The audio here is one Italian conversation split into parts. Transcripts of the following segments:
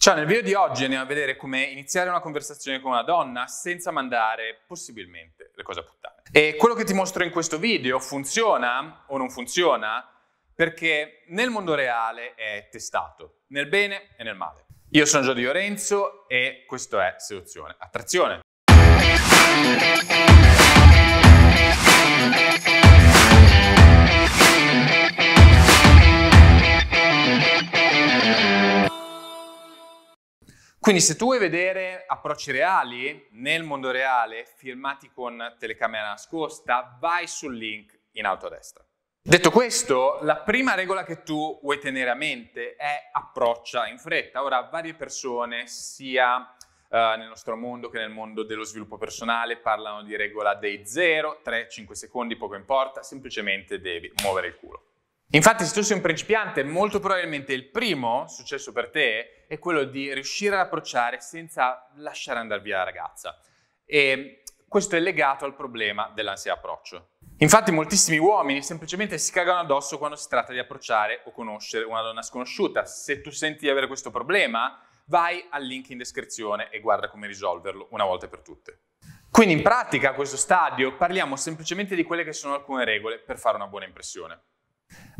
Ciao, nel video di oggi andiamo a vedere come iniziare una conversazione con una donna senza mandare, possibilmente, le cose a puttane. E quello che ti mostro in questo video funziona o non funziona? Perché nel mondo reale è testato, nel bene e nel male. Io sono Giorgio Lorenzo e questo è Seduzione. Attrazione! Quindi se tu vuoi vedere approcci reali nel mondo reale, filmati con telecamera nascosta, vai sul link in alto a destra. Detto questo, la prima regola che tu vuoi tenere a mente è approccia in fretta. Ora, varie persone, sia eh, nel nostro mondo che nel mondo dello sviluppo personale, parlano di regola dei 0, 3, 5 secondi, poco importa, semplicemente devi muovere il culo. Infatti, se tu sei un principiante, molto probabilmente il primo successo per te è quello di riuscire ad approcciare senza lasciare andare via la ragazza. E questo è legato al problema dell'ansia approccio. Infatti moltissimi uomini semplicemente si cagano addosso quando si tratta di approcciare o conoscere una donna sconosciuta. Se tu senti di avere questo problema, vai al link in descrizione e guarda come risolverlo una volta per tutte. Quindi in pratica a questo stadio parliamo semplicemente di quelle che sono alcune regole per fare una buona impressione.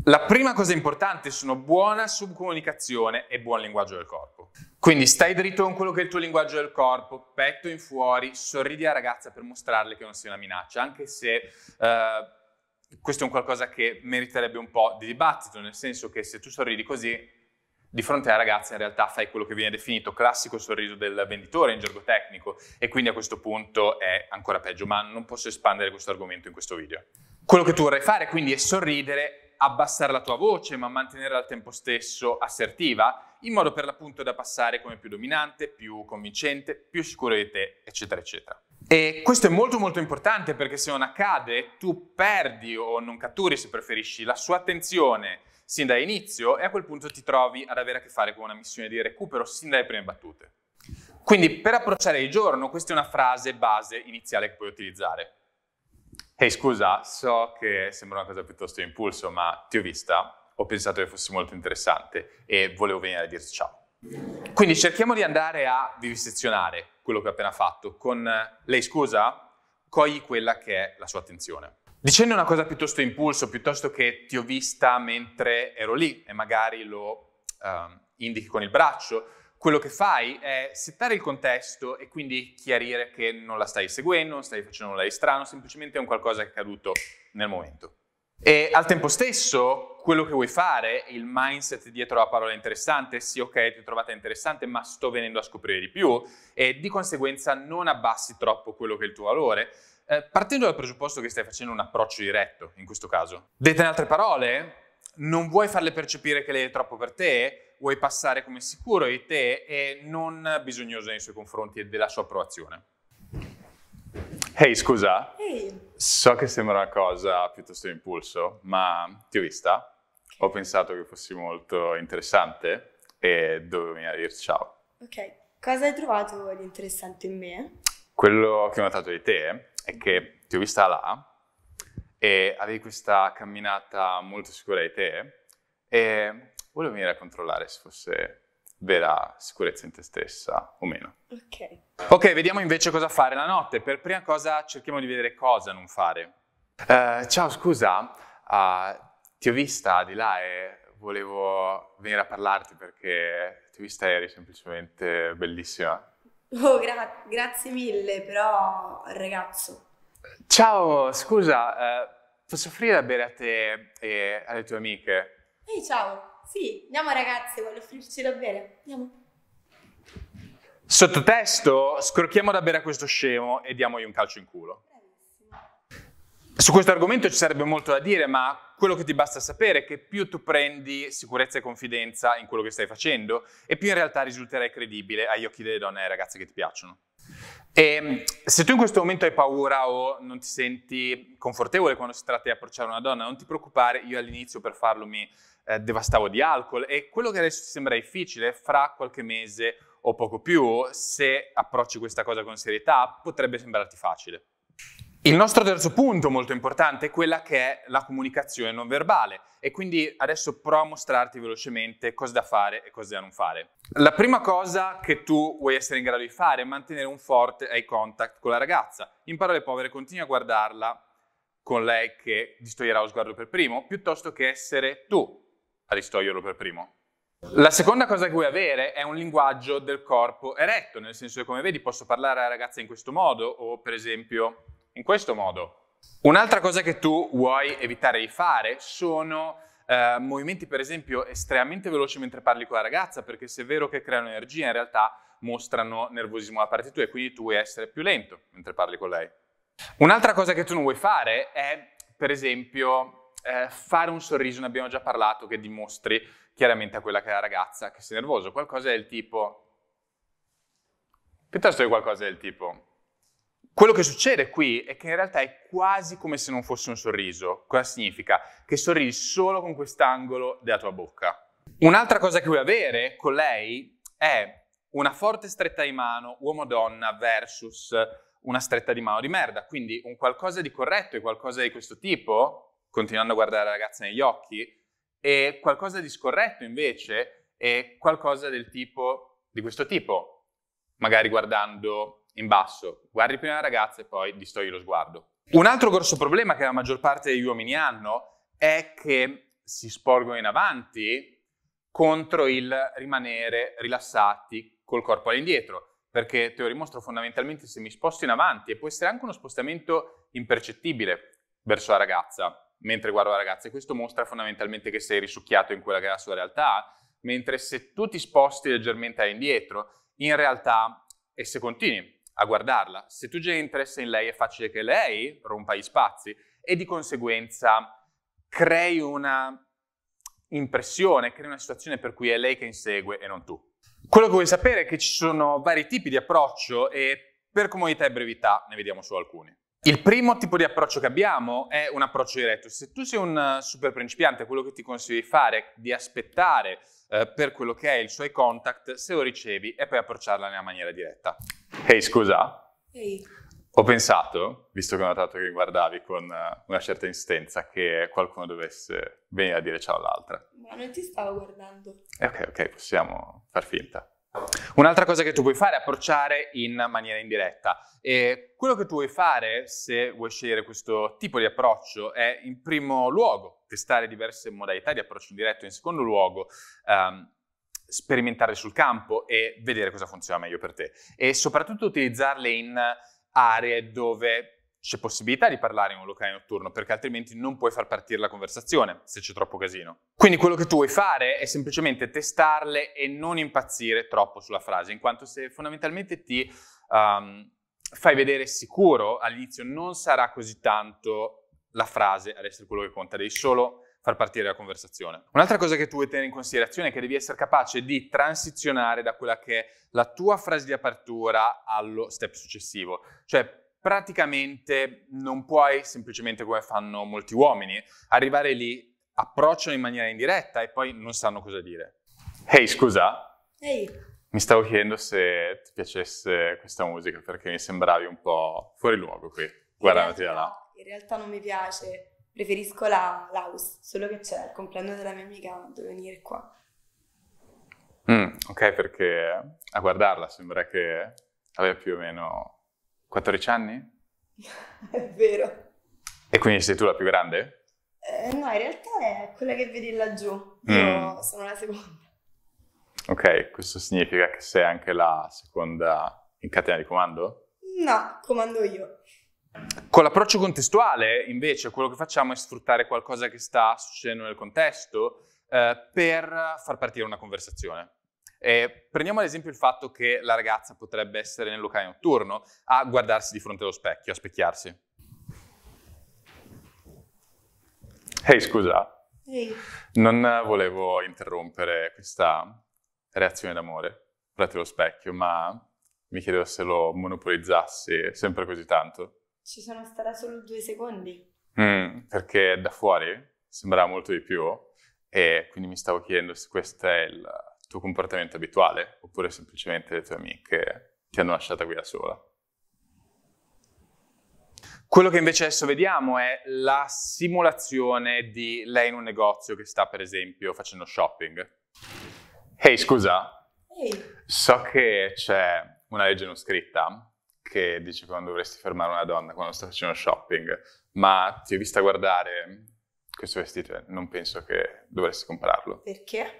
La prima cosa importante sono buona subcomunicazione e buon linguaggio del corpo. Quindi stai dritto con quello che è il tuo linguaggio del corpo, petto in fuori, sorridi alla ragazza per mostrarle che non sei una minaccia, anche se eh, questo è un qualcosa che meriterebbe un po' di dibattito, nel senso che se tu sorridi così, di fronte alla ragazza in realtà fai quello che viene definito classico sorriso del venditore in gergo tecnico e quindi a questo punto è ancora peggio, ma non posso espandere questo argomento in questo video. Quello che tu vorrai fare quindi è sorridere abbassare la tua voce ma mantenere al tempo stesso assertiva, in modo per l'appunto da passare come più dominante, più convincente, più sicuro di te, eccetera, eccetera. E questo è molto molto importante perché se non accade tu perdi o non catturi, se preferisci, la sua attenzione sin dall'inizio e a quel punto ti trovi ad avere a che fare con una missione di recupero sin dalle prime battute. Quindi per approcciare il giorno questa è una frase base iniziale che puoi utilizzare. Ehi hey, scusa, so che sembra una cosa piuttosto impulso, ma ti ho vista, ho pensato che fosse molto interessante e volevo venire a dirti ciao. Quindi cerchiamo di andare a vivisezionare quello che ho appena fatto. Con lei scusa, cogli quella che è la sua attenzione. Dicendo una cosa piuttosto impulso, piuttosto che ti ho vista mentre ero lì e magari lo eh, indichi con il braccio, quello che fai è settare il contesto e quindi chiarire che non la stai seguendo, non stai facendo nulla di strano, semplicemente è un qualcosa che è accaduto nel momento. E al tempo stesso, quello che vuoi fare, il mindset dietro la parola interessante, sì ok, ti ho trovata interessante, ma sto venendo a scoprire di più e di conseguenza non abbassi troppo quello che è il tuo valore, eh, partendo dal presupposto che stai facendo un approccio diretto in questo caso. Dette in altre parole, non vuoi farle percepire che lei è troppo per te, vuoi passare come sicuro di te e non bisognoso nei suoi confronti e della sua approvazione. Ehi, hey, scusa. Ehi. Hey. So che sembra una cosa piuttosto impulso, ma ti ho vista? Ho pensato che fossi molto interessante e dovevo venire a dirti ciao. Ok, cosa hai trovato di interessante in me? Quello che ho notato di te è che ti ho vista là e avevi questa camminata molto sicura di te e volevo venire a controllare se fosse vera sicurezza in te stessa o meno. Ok. Ok, vediamo invece cosa fare la notte. Per prima cosa cerchiamo di vedere cosa non fare. Uh, ciao, scusa, uh, ti ho vista di là e volevo venire a parlarti perché ti ho vista eri semplicemente bellissima. Oh, gra- grazie mille, però ragazzo, Ciao, scusa, eh, posso offrire da bere a te e alle tue amiche? Ehi, ciao. Sì, andiamo ragazzi, voglio offrirci da bere. Andiamo. Sottotesto, scrocchiamo da bere a questo scemo e diamogli un calcio in culo. Su questo argomento ci sarebbe molto da dire, ma quello che ti basta sapere è che più tu prendi sicurezza e confidenza in quello che stai facendo, e più in realtà risulterai credibile agli occhi delle donne e delle ragazze che ti piacciono. E ehm, se tu in questo momento hai paura o non ti senti confortevole quando si tratta di approcciare una donna, non ti preoccupare, io all'inizio per farlo mi eh, devastavo di alcol e quello che adesso ti sembra difficile, fra qualche mese o poco più, se approcci questa cosa con serietà, potrebbe sembrarti facile. Il nostro terzo punto molto importante è quella che è la comunicazione non verbale e quindi adesso provo a mostrarti velocemente cosa da fare e cosa da non fare. La prima cosa che tu vuoi essere in grado di fare è mantenere un forte eye contact con la ragazza. In parole povere, continui a guardarla con lei che distoglierà lo sguardo per primo, piuttosto che essere tu a distoglierlo per primo. La seconda cosa che vuoi avere è un linguaggio del corpo eretto, nel senso che come vedi posso parlare alla ragazza in questo modo o per esempio in questo modo. Un'altra cosa che tu vuoi evitare di fare sono eh, movimenti per esempio estremamente veloci mentre parli con la ragazza, perché se è vero che creano energia, in realtà mostrano nervosismo da parte tua e quindi tu vuoi essere più lento mentre parli con lei. Un'altra cosa che tu non vuoi fare è, per esempio, eh, fare un sorriso, ne abbiamo già parlato, che dimostri chiaramente a quella che è la ragazza che sei nervoso, qualcosa del tipo... piuttosto che qualcosa del tipo... Quello che succede qui è che in realtà è quasi come se non fosse un sorriso. Cosa significa? Che sorridi solo con quest'angolo della tua bocca. Un'altra cosa che vuoi avere con lei è una forte stretta di mano uomo-donna versus una stretta di mano di merda. Quindi un qualcosa di corretto e qualcosa di questo tipo, continuando a guardare la ragazza negli occhi, e qualcosa di scorretto invece è qualcosa del tipo, di questo tipo, magari guardando in basso, guardi prima la ragazza e poi distogli lo sguardo. Un altro grosso problema che la maggior parte degli uomini hanno è che si sporgono in avanti contro il rimanere rilassati col corpo all'indietro, perché te lo dimostro fondamentalmente se mi sposto in avanti e può essere anche uno spostamento impercettibile verso la ragazza, mentre guardo la ragazza e questo mostra fondamentalmente che sei risucchiato in quella che è la sua realtà, mentre se tu ti sposti leggermente all'indietro, in realtà, e se continui a guardarla. Se tu già hai interesse in lei, è facile che lei rompa gli spazi e di conseguenza crei una impressione, crei una situazione per cui è lei che insegue e non tu. Quello che vuoi sapere è che ci sono vari tipi di approccio e per comodità e brevità ne vediamo solo alcuni. Il primo tipo di approccio che abbiamo è un approccio diretto. Se tu sei un eh, super principiante, quello che ti consiglio di fare è di aspettare eh, per quello che è il suo contact, se lo ricevi, e poi approcciarla nella maniera diretta. Ehi, hey, scusa. Hey. Ho pensato, visto che ho notato che guardavi con eh, una certa insistenza, che qualcuno dovesse venire a dire ciao all'altra. Ma non ti stavo guardando. Eh, ok, ok, possiamo far finta. Un'altra cosa che tu puoi fare è approcciare in maniera indiretta. E quello che tu vuoi fare, se vuoi scegliere questo tipo di approccio, è in primo luogo testare diverse modalità di approccio indiretto, in secondo luogo um, sperimentare sul campo e vedere cosa funziona meglio per te e soprattutto utilizzarle in aree dove c'è possibilità di parlare in un locale notturno perché altrimenti non puoi far partire la conversazione se c'è troppo casino. Quindi quello che tu vuoi fare è semplicemente testarle e non impazzire troppo sulla frase, in quanto se fondamentalmente ti um, fai vedere sicuro all'inizio non sarà così tanto la frase ad essere quello che conta, devi solo far partire la conversazione. Un'altra cosa che tu vuoi tenere in considerazione è che devi essere capace di transizionare da quella che è la tua frase di apertura allo step successivo, cioè praticamente non puoi semplicemente come fanno molti uomini arrivare lì approcciano in maniera indiretta e poi non sanno cosa dire. Ehi, hey, scusa. Ehi. Hey. Mi stavo chiedendo se ti piacesse questa musica perché mi sembravi un po' fuori luogo qui. Guardati da là. In realtà non mi piace preferisco la, house, solo che c'è il compleanno della mia amica, devo venire qua. Mm, ok, perché a guardarla sembra che aveva più o meno 14 anni? È vero. E quindi sei tu la più grande? Eh, no, in realtà è quella che vedi laggiù, mm. io sono la seconda. Ok, questo significa che sei anche la seconda in catena di comando? No, comando io. Con l'approccio contestuale, invece, quello che facciamo è sfruttare qualcosa che sta succedendo nel contesto eh, per far partire una conversazione. E prendiamo ad esempio il fatto che la ragazza potrebbe essere nel locale notturno a guardarsi di fronte allo specchio, a specchiarsi. Ehi, hey, scusa. Hey. Non volevo interrompere questa reazione d'amore durante lo specchio, ma mi chiedevo se lo monopolizzassi sempre così tanto. Ci sono stata solo due secondi. Mm, perché da fuori sembrava molto di più e quindi mi stavo chiedendo se questo è il tuo comportamento abituale oppure semplicemente le tue amiche ti hanno lasciata qui da sola. Quello che invece adesso vediamo è la simulazione di lei in un negozio che sta per esempio facendo shopping. Ehi, hey, scusa. Hey. So che c'è una legge non scritta che dici quando dovresti fermare una donna quando sta facendo shopping, ma ti ho vista guardare questo vestito, e non penso che dovresti comprarlo. Perché?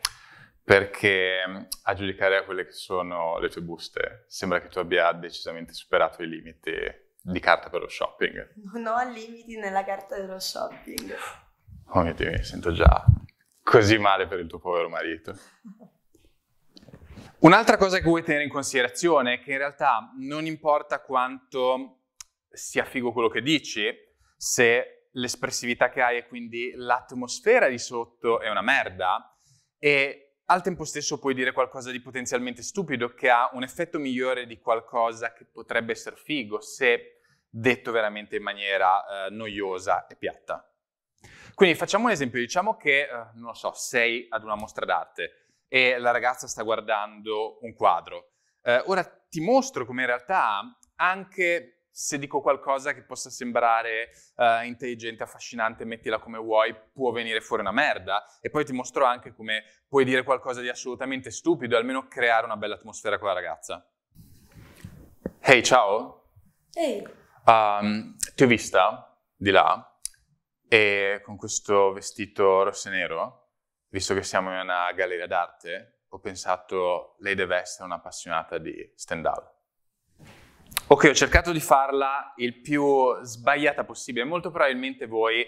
Perché mm, a giudicare a quelle che sono le tue buste, sembra che tu abbia decisamente superato i limiti di carta per lo shopping. Non ho limiti nella carta dello shopping. Oh mio Dio, mi sento già così male per il tuo povero marito. Un'altra cosa che vuoi tenere in considerazione è che in realtà non importa quanto sia figo quello che dici, se l'espressività che hai e quindi l'atmosfera di sotto è una merda e al tempo stesso puoi dire qualcosa di potenzialmente stupido che ha un effetto migliore di qualcosa che potrebbe essere figo se detto veramente in maniera eh, noiosa e piatta. Quindi facciamo un esempio, diciamo che, eh, non lo so, sei ad una mostra d'arte e la ragazza sta guardando un quadro. Eh, ora ti mostro come in realtà, anche se dico qualcosa che possa sembrare eh, intelligente, affascinante, mettila come vuoi, può venire fuori una merda. E poi ti mostro anche come puoi dire qualcosa di assolutamente stupido e almeno creare una bella atmosfera con la ragazza. Ehi, hey, ciao. Ehi. Hey. Um, ti ho vista di là e con questo vestito rosso e nero visto che siamo in una galleria d'arte, ho pensato lei deve essere un'appassionata di Stendhal. Ok, ho cercato di farla il più sbagliata possibile, molto probabilmente voi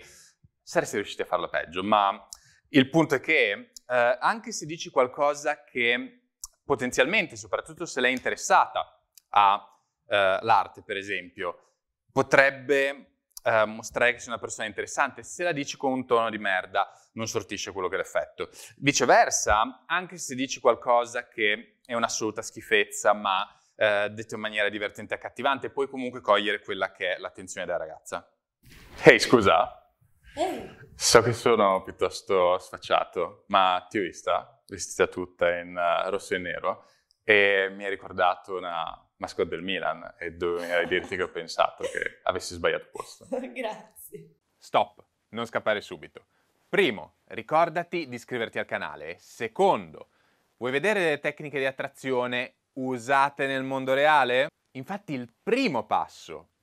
sareste riusciti a farla peggio, ma il punto è che eh, anche se dici qualcosa che potenzialmente, soprattutto se lei è interessata all'arte, eh, per esempio, potrebbe eh, mostrare che sei una persona interessante. Se la dici con un tono di merda, non sortisce quello che è l'effetto. Viceversa, anche se dici qualcosa che è un'assoluta schifezza, ma eh, detto in maniera divertente e accattivante, puoi comunque cogliere quella che è l'attenzione della ragazza. Ehi, hey, scusa. Hey. So che sono piuttosto sfacciato, ma ti ho vista vestita tutta in uh, rosso e nero e mi ha ricordato una mascotte del Milan e dovrei dirti che ho pensato che avessi sbagliato posto. Grazie. Stop, non scappare subito. Primo, ricordati di iscriverti al canale. Secondo, vuoi vedere le tecniche di attrazione usate nel mondo reale? Infatti il primo passo